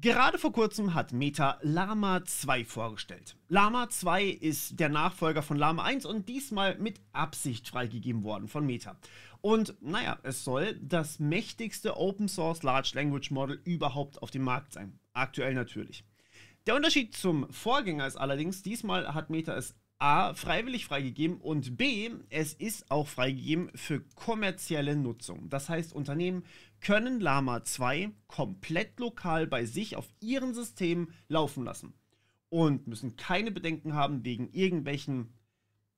Gerade vor kurzem hat Meta Lama 2 vorgestellt. Lama 2 ist der Nachfolger von Lama 1 und diesmal mit Absicht freigegeben worden von Meta. Und naja, es soll das mächtigste Open Source Large Language Model überhaupt auf dem Markt sein. Aktuell natürlich. Der Unterschied zum Vorgänger ist allerdings, diesmal hat Meta es A freiwillig freigegeben und B, es ist auch freigegeben für kommerzielle Nutzung. Das heißt, Unternehmen können Lama 2 komplett lokal bei sich auf ihren Systemen laufen lassen und müssen keine Bedenken haben wegen irgendwelchen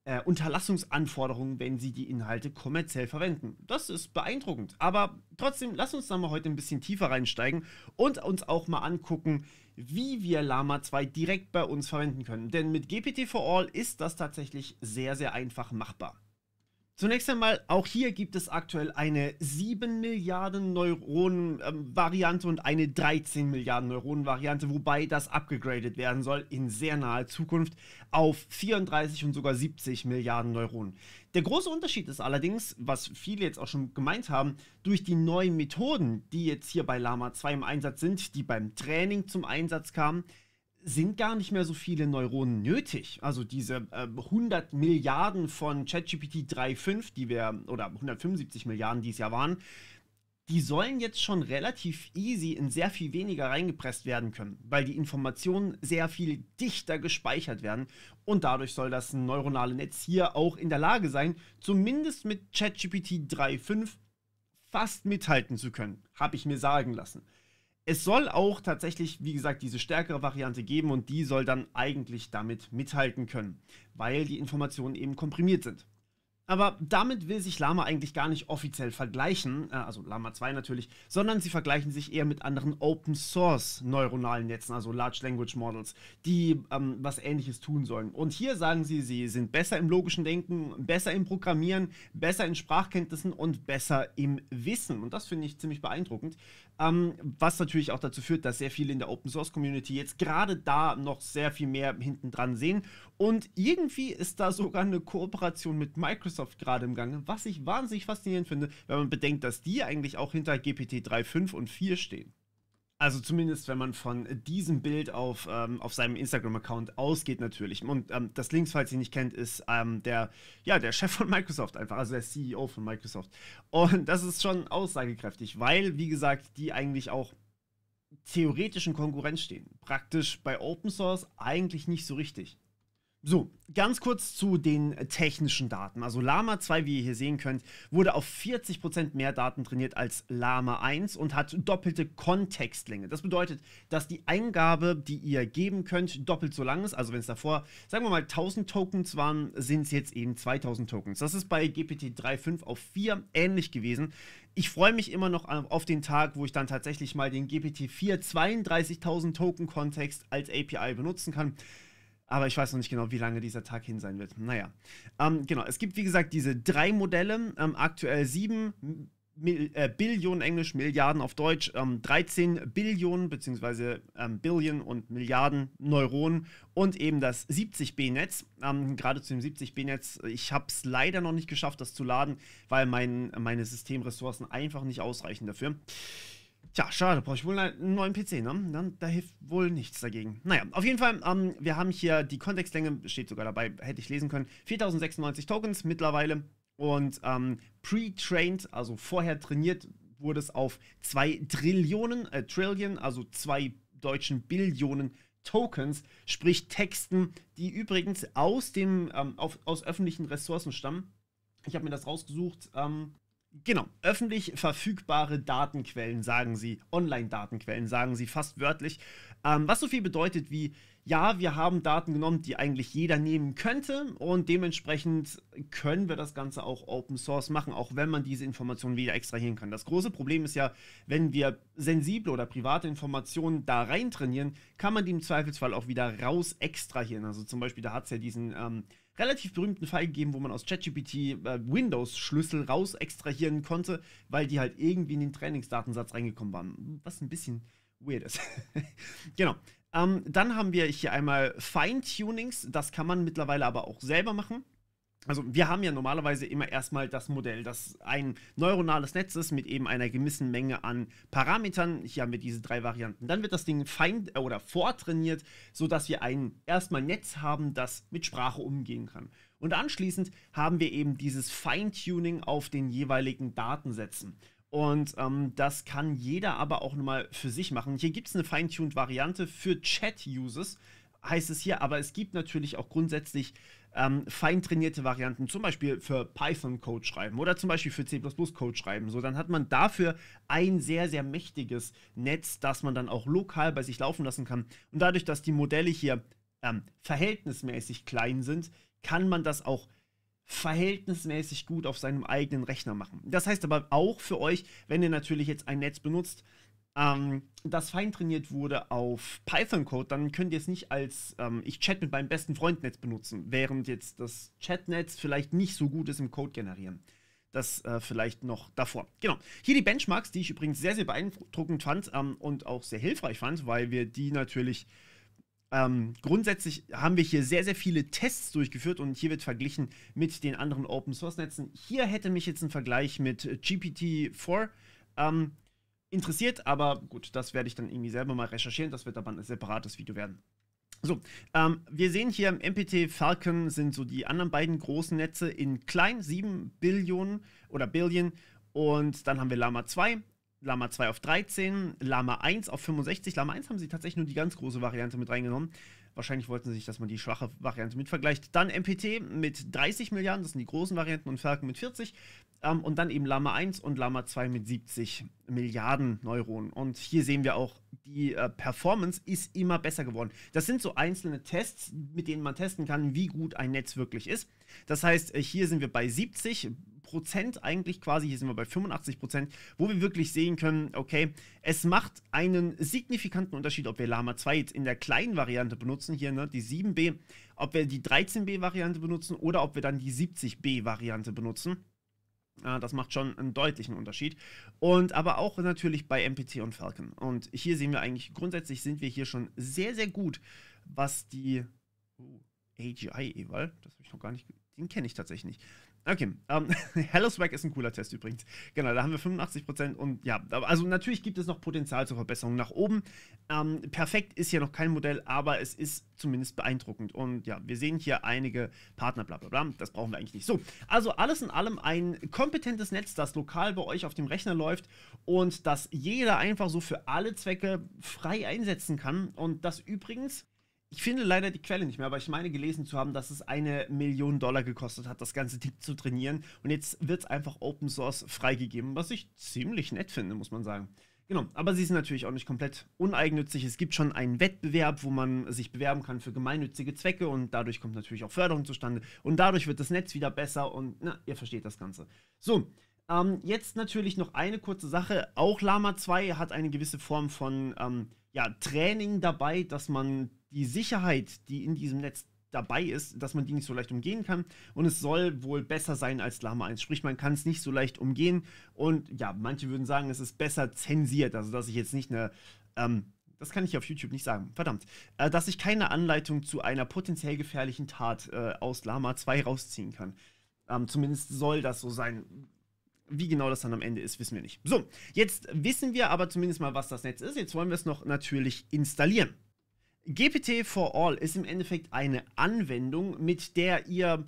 äh, Unterlassungsanforderungen, wenn sie die Inhalte kommerziell verwenden. Das ist beeindruckend. Aber trotzdem, lass uns da mal heute ein bisschen tiefer reinsteigen und uns auch mal angucken, wie wir Lama 2 direkt bei uns verwenden können. Denn mit GPT 4 All ist das tatsächlich sehr, sehr einfach machbar. Zunächst einmal, auch hier gibt es aktuell eine 7 Milliarden Neuronen-Variante und eine 13 Milliarden Neuronen-Variante, wobei das abgegradet werden soll in sehr naher Zukunft auf 34 und sogar 70 Milliarden Neuronen. Der große Unterschied ist allerdings, was viele jetzt auch schon gemeint haben, durch die neuen Methoden, die jetzt hier bei Lama 2 im Einsatz sind, die beim Training zum Einsatz kamen, sind gar nicht mehr so viele Neuronen nötig. Also diese äh, 100 Milliarden von ChatGPT 3.5, die wir, oder 175 Milliarden, die es ja waren, die sollen jetzt schon relativ easy in sehr viel weniger reingepresst werden können, weil die Informationen sehr viel dichter gespeichert werden und dadurch soll das neuronale Netz hier auch in der Lage sein, zumindest mit ChatGPT 3.5 fast mithalten zu können, habe ich mir sagen lassen es soll auch tatsächlich, wie gesagt, diese stärkere Variante geben und die soll dann eigentlich damit mithalten können, weil die Informationen eben komprimiert sind. Aber damit will sich Lama eigentlich gar nicht offiziell vergleichen, äh, also Lama 2 natürlich, sondern sie vergleichen sich eher mit anderen Open Source neuronalen Netzen, also Large Language Models, die ähm, was ähnliches tun sollen. Und hier sagen sie, sie sind besser im logischen Denken, besser im Programmieren, besser in Sprachkenntnissen und besser im Wissen. Und das finde ich ziemlich beeindruckend, ähm, was natürlich auch dazu führt, dass sehr viele in der Open Source Community jetzt gerade da noch sehr viel mehr hinten dran sehen. Und irgendwie ist da sogar eine Kooperation mit Microsoft Microsoft gerade im Gange, was ich wahnsinnig faszinierend finde, wenn man bedenkt, dass die eigentlich auch hinter GPT 3, 5 und 4 stehen. Also zumindest, wenn man von diesem Bild auf, ähm, auf seinem Instagram-Account ausgeht natürlich. Und ähm, das Links, falls ihr nicht kennt, ist ähm, der, ja, der Chef von Microsoft einfach, also der CEO von Microsoft. Und das ist schon aussagekräftig, weil, wie gesagt, die eigentlich auch theoretischen Konkurrenz stehen. Praktisch bei Open Source eigentlich nicht so richtig. So, ganz kurz zu den technischen Daten. Also Lama 2, wie ihr hier sehen könnt, wurde auf 40% mehr Daten trainiert als Lama 1 und hat doppelte Kontextlänge. Das bedeutet, dass die Eingabe, die ihr geben könnt, doppelt so lang ist. Also wenn es davor, sagen wir mal, 1000 Tokens waren, sind es jetzt eben 2000 Tokens. Das ist bei GPT 3.5 auf 4 ähnlich gewesen. Ich freue mich immer noch auf den Tag, wo ich dann tatsächlich mal den GPT 4 32.000 Token Kontext als API benutzen kann aber ich weiß noch nicht genau, wie lange dieser Tag hin sein wird. Naja. Ähm, genau, es gibt wie gesagt diese drei Modelle, ähm, aktuell sieben. Mil äh, Billionen Englisch, Milliarden auf Deutsch, ähm, 13 Billionen bzw. Ähm, Billion und Milliarden Neuronen und eben das 70B-Netz. Ähm, gerade zu dem 70B-Netz, ich habe es leider noch nicht geschafft, das zu laden, weil mein, meine Systemressourcen einfach nicht ausreichen dafür. Tja, schade, brauche ich wohl einen neuen PC, ne? Dann, da hilft wohl nichts dagegen. Naja, auf jeden Fall, ähm, wir haben hier die Kontextlänge, steht sogar dabei, hätte ich lesen können, 4096 Tokens mittlerweile und ähm, pre-trained, also vorher trainiert wurde es auf 2 Trillionen, äh, Trillion, also 2 deutschen Billionen Tokens, sprich Texten, die übrigens aus, dem, ähm, auf, aus öffentlichen Ressourcen stammen. Ich habe mir das rausgesucht, ähm, Genau, öffentlich verfügbare Datenquellen, sagen sie, Online-Datenquellen, sagen sie fast wörtlich, ähm, was so viel bedeutet wie, ja, wir haben Daten genommen, die eigentlich jeder nehmen könnte und dementsprechend können wir das Ganze auch Open Source machen, auch wenn man diese Informationen wieder extrahieren kann. Das große Problem ist ja, wenn wir sensible oder private Informationen da rein trainieren, kann man die im Zweifelsfall auch wieder raus extrahieren. Also zum Beispiel, da hat es ja diesen... Ähm, relativ berühmten Fall gegeben, wo man aus ChatGPT äh, Windows-Schlüssel raus extrahieren konnte, weil die halt irgendwie in den Trainingsdatensatz reingekommen waren. Was ein bisschen weird ist. genau. Ähm, dann haben wir hier einmal Feintunings. Das kann man mittlerweile aber auch selber machen also wir haben ja normalerweise immer erstmal das Modell, dass ein neuronales Netz ist mit eben einer gewissen Menge an Parametern. Hier haben wir diese drei Varianten. Dann wird das Ding fein äh, oder vortrainiert, sodass wir ein erstmal Netz haben, das mit Sprache umgehen kann. Und anschließend haben wir eben dieses Feintuning auf den jeweiligen Datensätzen. Und ähm, das kann jeder aber auch nochmal für sich machen. Hier gibt es eine feintuned Variante für Chat-Uses, heißt es hier, aber es gibt natürlich auch grundsätzlich ähm, fein trainierte Varianten, zum Beispiel für Python-Code schreiben oder zum Beispiel für C++-Code schreiben. So, dann hat man dafür ein sehr, sehr mächtiges Netz, das man dann auch lokal bei sich laufen lassen kann. Und dadurch, dass die Modelle hier ähm, verhältnismäßig klein sind, kann man das auch verhältnismäßig gut auf seinem eigenen Rechner machen. Das heißt aber auch für euch, wenn ihr natürlich jetzt ein Netz benutzt, ähm, das feintrainiert wurde auf Python-Code, dann könnt ihr es nicht als ähm, ich chat mit meinem besten Freund-Netz benutzen, während jetzt das Chat-Netz vielleicht nicht so gut ist im Code generieren. Das äh, vielleicht noch davor. Genau. Hier die Benchmarks, die ich übrigens sehr, sehr beeindruckend fand ähm, und auch sehr hilfreich fand, weil wir die natürlich ähm, grundsätzlich haben wir hier sehr, sehr viele Tests durchgeführt und hier wird verglichen mit den anderen Open Source Netzen. Hier hätte mich jetzt ein Vergleich mit GPT-4 ähm, interessiert, aber gut, das werde ich dann irgendwie selber mal recherchieren. Das wird aber ein separates Video werden. So, ähm, wir sehen hier im MPT Falcon sind so die anderen beiden großen Netze in klein, 7 Billionen oder Billion. Und dann haben wir Lama 2 Lama 2 auf 13, Lama 1 auf 65. Lama 1 haben sie tatsächlich nur die ganz große Variante mit reingenommen. Wahrscheinlich wollten sie sich, dass man die schwache Variante mit vergleicht. Dann MPT mit 30 Milliarden, das sind die großen Varianten, und Falcon mit 40. Ähm, und dann eben Lama 1 und Lama 2 mit 70 Milliarden Neuronen. Und hier sehen wir auch, die äh, Performance ist immer besser geworden. Das sind so einzelne Tests, mit denen man testen kann, wie gut ein Netz wirklich ist. Das heißt, äh, hier sind wir bei 70 Prozent eigentlich quasi, hier sind wir bei 85 Prozent, wo wir wirklich sehen können, okay, es macht einen signifikanten Unterschied, ob wir Lama 2 jetzt in der kleinen Variante benutzen, hier ne, die 7b, ob wir die 13b-Variante benutzen oder ob wir dann die 70b-Variante benutzen. Ah, das macht schon einen deutlichen Unterschied. Und aber auch natürlich bei MPT und Falcon. Und hier sehen wir eigentlich, grundsätzlich sind wir hier schon sehr, sehr gut, was die oh, AGI-Eval, das habe ich noch gar nicht, den kenne ich tatsächlich nicht, Okay, ähm, Hello Swag ist ein cooler Test übrigens. Genau, da haben wir 85% und ja, also natürlich gibt es noch Potenzial zur Verbesserung nach oben. Ähm, perfekt ist hier noch kein Modell, aber es ist zumindest beeindruckend. Und ja, wir sehen hier einige Partner, bla bla bla, das brauchen wir eigentlich nicht. So, also alles in allem ein kompetentes Netz, das lokal bei euch auf dem Rechner läuft und das jeder einfach so für alle Zwecke frei einsetzen kann. Und das übrigens ich finde leider die Quelle nicht mehr, aber ich meine gelesen zu haben, dass es eine Million Dollar gekostet hat, das ganze Ding zu trainieren. Und jetzt wird es einfach Open Source freigegeben, was ich ziemlich nett finde, muss man sagen. Genau, aber sie sind natürlich auch nicht komplett uneigennützig. Es gibt schon einen Wettbewerb, wo man sich bewerben kann für gemeinnützige Zwecke und dadurch kommt natürlich auch Förderung zustande und dadurch wird das Netz wieder besser und na, ihr versteht das Ganze. So, ähm, jetzt natürlich noch eine kurze Sache. Auch Lama 2 hat eine gewisse Form von ähm, ja, Training dabei, dass man die Sicherheit, die in diesem Netz dabei ist, dass man die nicht so leicht umgehen kann. Und es soll wohl besser sein als Lama 1. Sprich, man kann es nicht so leicht umgehen. Und ja, manche würden sagen, es ist besser zensiert. Also, dass ich jetzt nicht eine. Ähm, das kann ich auf YouTube nicht sagen. Verdammt. Äh, dass ich keine Anleitung zu einer potenziell gefährlichen Tat äh, aus Lama 2 rausziehen kann. Ähm, zumindest soll das so sein. Wie genau das dann am Ende ist, wissen wir nicht. So, jetzt wissen wir aber zumindest mal, was das Netz ist. Jetzt wollen wir es noch natürlich installieren. GPT for All ist im Endeffekt eine Anwendung, mit der ihr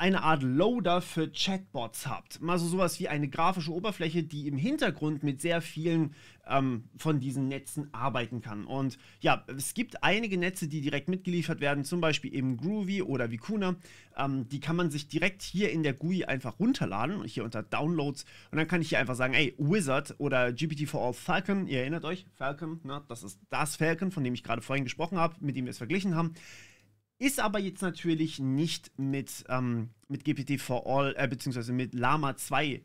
eine Art Loader für Chatbots habt. Mal so sowas wie eine grafische Oberfläche, die im Hintergrund mit sehr vielen ähm, von diesen Netzen arbeiten kann. Und ja, es gibt einige Netze, die direkt mitgeliefert werden, zum Beispiel eben Groovy oder Vicuna. Ähm, die kann man sich direkt hier in der GUI einfach runterladen, hier unter Downloads. Und dann kann ich hier einfach sagen, ey, Wizard oder GPT-4All Falcon, ihr erinnert euch, Falcon, ne? das ist das Falcon, von dem ich gerade vorhin gesprochen habe, mit dem wir es verglichen haben ist aber jetzt natürlich nicht mit, ähm, mit GPT for All, äh, beziehungsweise mit Lama 2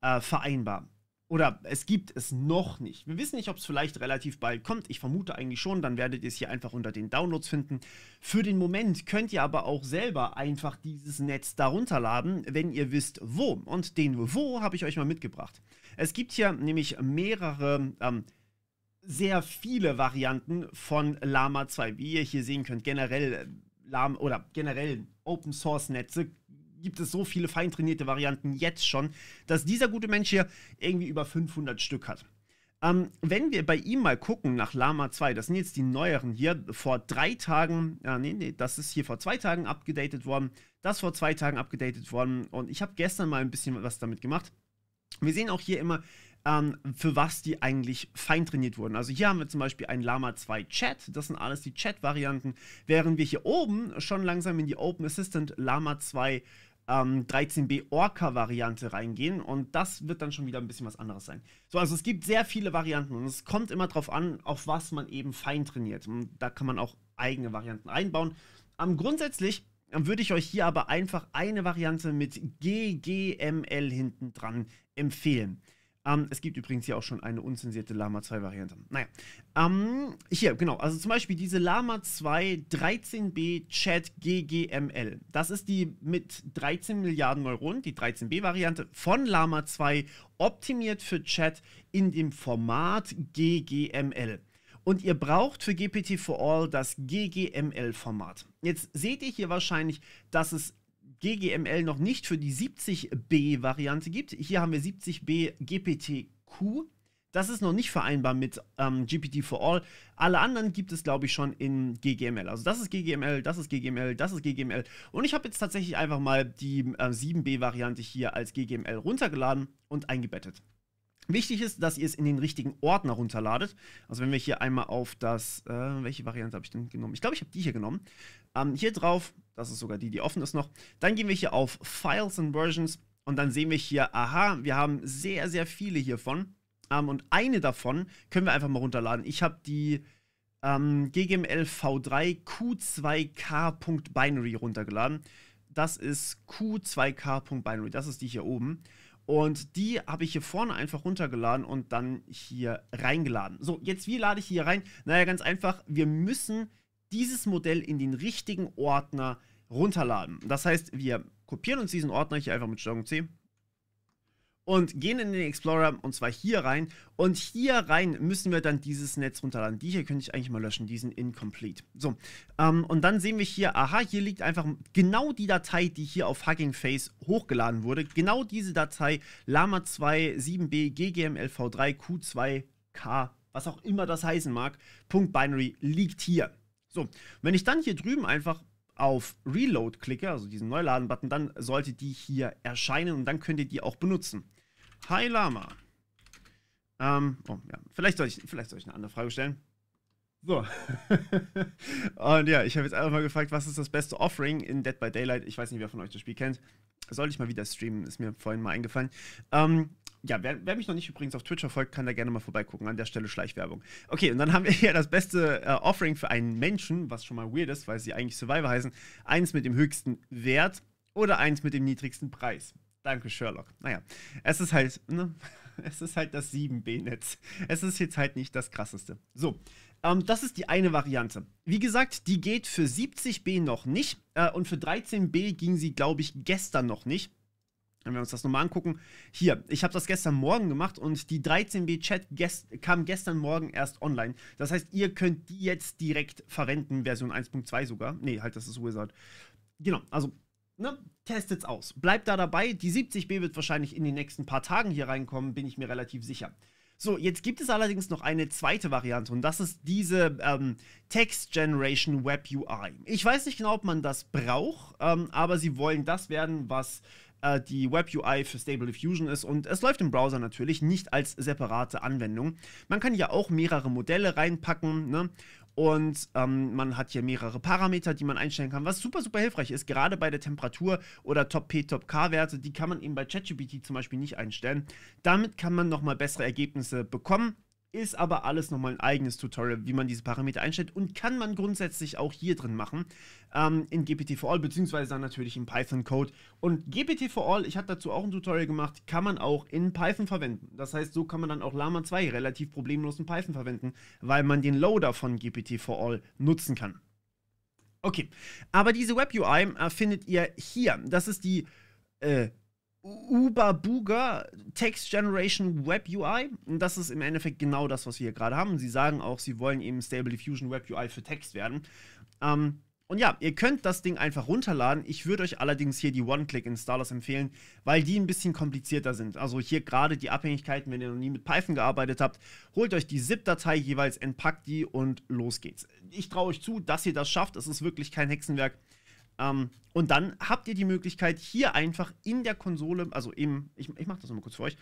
äh, vereinbar. Oder es gibt es noch nicht. Wir wissen nicht, ob es vielleicht relativ bald kommt. Ich vermute eigentlich schon. Dann werdet ihr es hier einfach unter den Downloads finden. Für den Moment könnt ihr aber auch selber einfach dieses Netz darunter laden, wenn ihr wisst, wo. Und den Wo habe ich euch mal mitgebracht. Es gibt hier nämlich mehrere, ähm, sehr viele Varianten von Lama 2. Wie ihr hier sehen könnt, generell äh, lahm oder generell Open Source Netze gibt es so viele feintrainierte Varianten jetzt schon, dass dieser gute Mensch hier irgendwie über 500 Stück hat. Ähm, wenn wir bei ihm mal gucken nach Lama 2, das sind jetzt die neueren hier, vor drei Tagen, äh, nee, nee, das ist hier vor zwei Tagen abgedatet worden, das vor zwei Tagen abgedatet worden und ich habe gestern mal ein bisschen was damit gemacht. Wir sehen auch hier immer ähm, für was die eigentlich feintrainiert wurden. Also hier haben wir zum Beispiel ein Lama 2 Chat, das sind alles die Chat-Varianten, während wir hier oben schon langsam in die Open Assistant Lama 2 ähm, 13b Orca-Variante reingehen und das wird dann schon wieder ein bisschen was anderes sein. So, also es gibt sehr viele Varianten und es kommt immer darauf an, auf was man eben fein trainiert. Und da kann man auch eigene Varianten einbauen. Ähm, grundsätzlich ähm, würde ich euch hier aber einfach eine Variante mit GGML hinten dran empfehlen. Ähm, es gibt übrigens hier auch schon eine unzensierte Lama 2 Variante. Naja, ähm, hier, genau. Also zum Beispiel diese Lama 2 13b Chat GGML. Das ist die mit 13 Milliarden Neuronen, die 13b Variante von Lama 2, optimiert für Chat in dem Format GGML. Und ihr braucht für GPT 4 All das GGML-Format. Jetzt seht ihr hier wahrscheinlich, dass es GGML noch nicht für die 70B-Variante gibt. Hier haben wir 70B GPTQ. Das ist noch nicht vereinbar mit ähm, GPT for All. Alle anderen gibt es, glaube ich, schon in GGML. Also das ist GGML, das ist GGML, das ist GGML. Und ich habe jetzt tatsächlich einfach mal die äh, 7B-Variante hier als GGML runtergeladen und eingebettet. Wichtig ist, dass ihr es in den richtigen Ordner runterladet. Also wenn wir hier einmal auf das, äh, welche Variante habe ich denn genommen? Ich glaube, ich habe die hier genommen ähm, hier drauf, das ist sogar die, die offen ist noch, dann gehen wir hier auf Files and Versions und dann sehen wir hier, aha, wir haben sehr, sehr viele hiervon. Ähm, und eine davon können wir einfach mal runterladen. Ich habe die ähm, GGML V3 Q2K.binary runtergeladen. Das ist Q2K.binary, das ist die hier oben. Und die habe ich hier vorne einfach runtergeladen und dann hier reingeladen. So, jetzt wie lade ich hier rein? Naja, ganz einfach, wir müssen dieses Modell in den richtigen Ordner runterladen. Das heißt, wir kopieren uns diesen Ordner hier einfach mit Steuerung C und gehen in den Explorer und zwar hier rein und hier rein müssen wir dann dieses Netz runterladen. Die hier könnte ich eigentlich mal löschen, diesen incomplete. So, ähm, und dann sehen wir hier, aha, hier liegt einfach genau die Datei, die hier auf Hugging Face hochgeladen wurde. Genau diese Datei, Lama 2, 7b, ggmlv3, q2k, was auch immer das heißen mag, Punkt .binary liegt hier. So, wenn ich dann hier drüben einfach auf Reload klicke, also diesen Neuladen-Button, dann sollte die hier erscheinen und dann könnt ihr die auch benutzen. Hi Lama. Ähm, oh, ja. vielleicht, soll ich, vielleicht soll ich eine andere Frage stellen. So. und ja, ich habe jetzt einfach mal gefragt, was ist das beste Offering in Dead by Daylight? Ich weiß nicht, wer von euch das Spiel kennt. Sollte ich mal wieder streamen, ist mir vorhin mal eingefallen. Ähm, ja, wer, wer, mich noch nicht übrigens auf Twitch verfolgt, kann da gerne mal vorbeigucken. An der Stelle Schleichwerbung. Okay, und dann haben wir hier das beste äh, Offering für einen Menschen, was schon mal weird ist, weil sie eigentlich Survivor heißen. Eins mit dem höchsten Wert oder eins mit dem niedrigsten Preis. Danke, Sherlock. Naja, es ist halt, ne? Es ist halt das 7B-Netz. Es ist jetzt halt nicht das krasseste. So, ähm, das ist die eine Variante. Wie gesagt, die geht für 70B noch nicht äh, und für 13B ging sie, glaube ich, gestern noch nicht. Wenn wir uns das nochmal angucken. Hier, ich habe das gestern Morgen gemacht und die 13b Chat gest kam gestern Morgen erst online. Das heißt, ihr könnt die jetzt direkt verwenden, Version 1.2 sogar. Nee, halt, das ist Wizard. Genau, also Ne, testet's aus. Bleibt da dabei. Die 70b wird wahrscheinlich in den nächsten paar Tagen hier reinkommen, bin ich mir relativ sicher. So, jetzt gibt es allerdings noch eine zweite Variante und das ist diese ähm, Text Generation Web UI. Ich weiß nicht genau, ob man das braucht, ähm, aber sie wollen das werden, was äh, die Web-UI für Stable Diffusion ist und es läuft im Browser natürlich nicht als separate Anwendung. Man kann ja auch mehrere Modelle reinpacken ne? und ähm, man hat hier mehrere Parameter, die man einstellen kann, was super, super hilfreich ist, gerade bei der Temperatur oder Top-P, Top-K-Werte, die kann man eben bei ChatGPT zum Beispiel nicht einstellen. Damit kann man nochmal bessere Ergebnisse bekommen ist aber alles nochmal ein eigenes Tutorial, wie man diese Parameter einstellt und kann man grundsätzlich auch hier drin machen, ähm, in GPT4All, beziehungsweise dann natürlich im Python-Code. Und GPT4All, ich hatte dazu auch ein Tutorial gemacht, kann man auch in Python verwenden. Das heißt, so kann man dann auch Lama 2 relativ problemlos in Python verwenden, weil man den Loader von GPT4All nutzen kann. Okay, aber diese Web-UI äh, findet ihr hier. Das ist die äh, Ubabuga Text Generation Web UI. Und das ist im Endeffekt genau das, was wir hier gerade haben. Sie sagen auch, sie wollen eben Stable Diffusion Web UI für Text werden. Ähm, und ja, ihr könnt das Ding einfach runterladen. Ich würde euch allerdings hier die One-Click-Installers empfehlen, weil die ein bisschen komplizierter sind. Also hier gerade die Abhängigkeiten, wenn ihr noch nie mit Python gearbeitet habt, holt euch die ZIP-Datei jeweils, entpackt die und los geht's. Ich traue euch zu, dass ihr das schafft. Es ist wirklich kein Hexenwerk. Ähm, und dann habt ihr die Möglichkeit, hier einfach in der Konsole, also im, ich, ich mache das nochmal kurz für euch,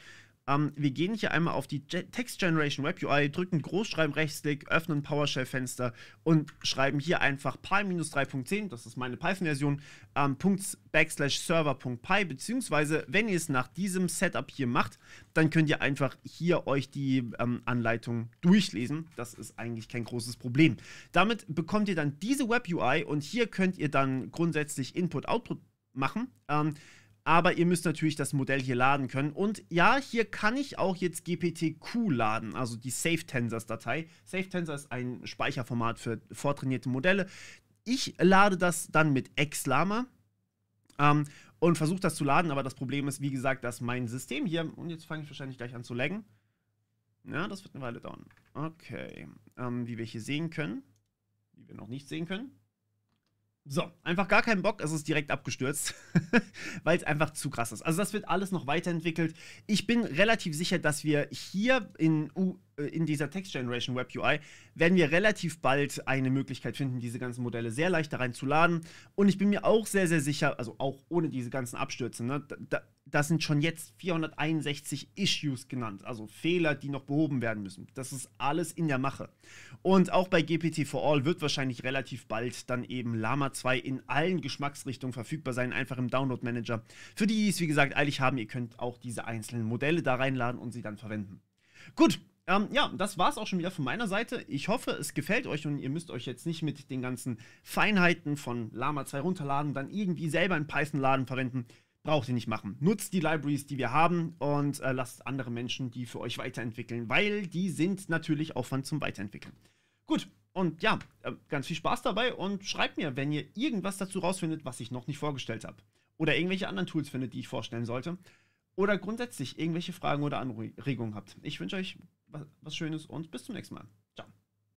ähm, wir gehen hier einmal auf die Ge Text Generation Web UI, drücken Großschreiben Rechtsklick, öffnen PowerShell-Fenster und schreiben hier einfach pi-3.10, das ist meine Python-Version, ähm, backslash server.py, beziehungsweise wenn ihr es nach diesem Setup hier macht, dann könnt ihr einfach hier euch die ähm, Anleitung durchlesen. Das ist eigentlich kein großes Problem. Damit bekommt ihr dann diese Web UI und hier könnt ihr dann grundsätzlich Input-Output machen. Ähm, aber ihr müsst natürlich das Modell hier laden können. Und ja, hier kann ich auch jetzt GPTQ laden, also die Safe tensors datei Safe SafeTensor ist ein Speicherformat für vortrainierte Modelle. Ich lade das dann mit Xlama ähm, und versuche das zu laden, aber das Problem ist, wie gesagt, dass mein System hier, und jetzt fange ich wahrscheinlich gleich an zu laggen. Ja, das wird eine Weile dauern. Okay, ähm, wie wir hier sehen können, wie wir noch nicht sehen können, so, einfach gar keinen Bock, es ist direkt abgestürzt, weil es einfach zu krass ist. Also das wird alles noch weiterentwickelt. Ich bin relativ sicher, dass wir hier in, U äh, in dieser Text Generation Web UI werden wir relativ bald eine Möglichkeit finden, diese ganzen Modelle sehr leicht da reinzuladen. Und ich bin mir auch sehr, sehr sicher, also auch ohne diese ganzen Abstürze, ne, da, das sind schon jetzt 461 Issues genannt, also Fehler, die noch behoben werden müssen. Das ist alles in der Mache. Und auch bei GPT-4All wird wahrscheinlich relativ bald dann eben Lama 2 in allen Geschmacksrichtungen verfügbar sein, einfach im Download-Manager. Für die, die es wie gesagt eilig haben, ihr könnt auch diese einzelnen Modelle da reinladen und sie dann verwenden. Gut, ähm, ja, das war's auch schon wieder von meiner Seite. Ich hoffe, es gefällt euch und ihr müsst euch jetzt nicht mit den ganzen Feinheiten von Lama 2 runterladen, dann irgendwie selber in Python-Laden verwenden. Braucht ihr nicht machen. Nutzt die Libraries, die wir haben und äh, lasst andere Menschen die für euch weiterentwickeln, weil die sind natürlich Aufwand zum Weiterentwickeln. Gut, und ja, äh, ganz viel Spaß dabei und schreibt mir, wenn ihr irgendwas dazu rausfindet, was ich noch nicht vorgestellt habe. Oder irgendwelche anderen Tools findet, die ich vorstellen sollte. Oder grundsätzlich irgendwelche Fragen oder Anregungen habt. Ich wünsche euch was, Schönes und bis zum nächsten Mal.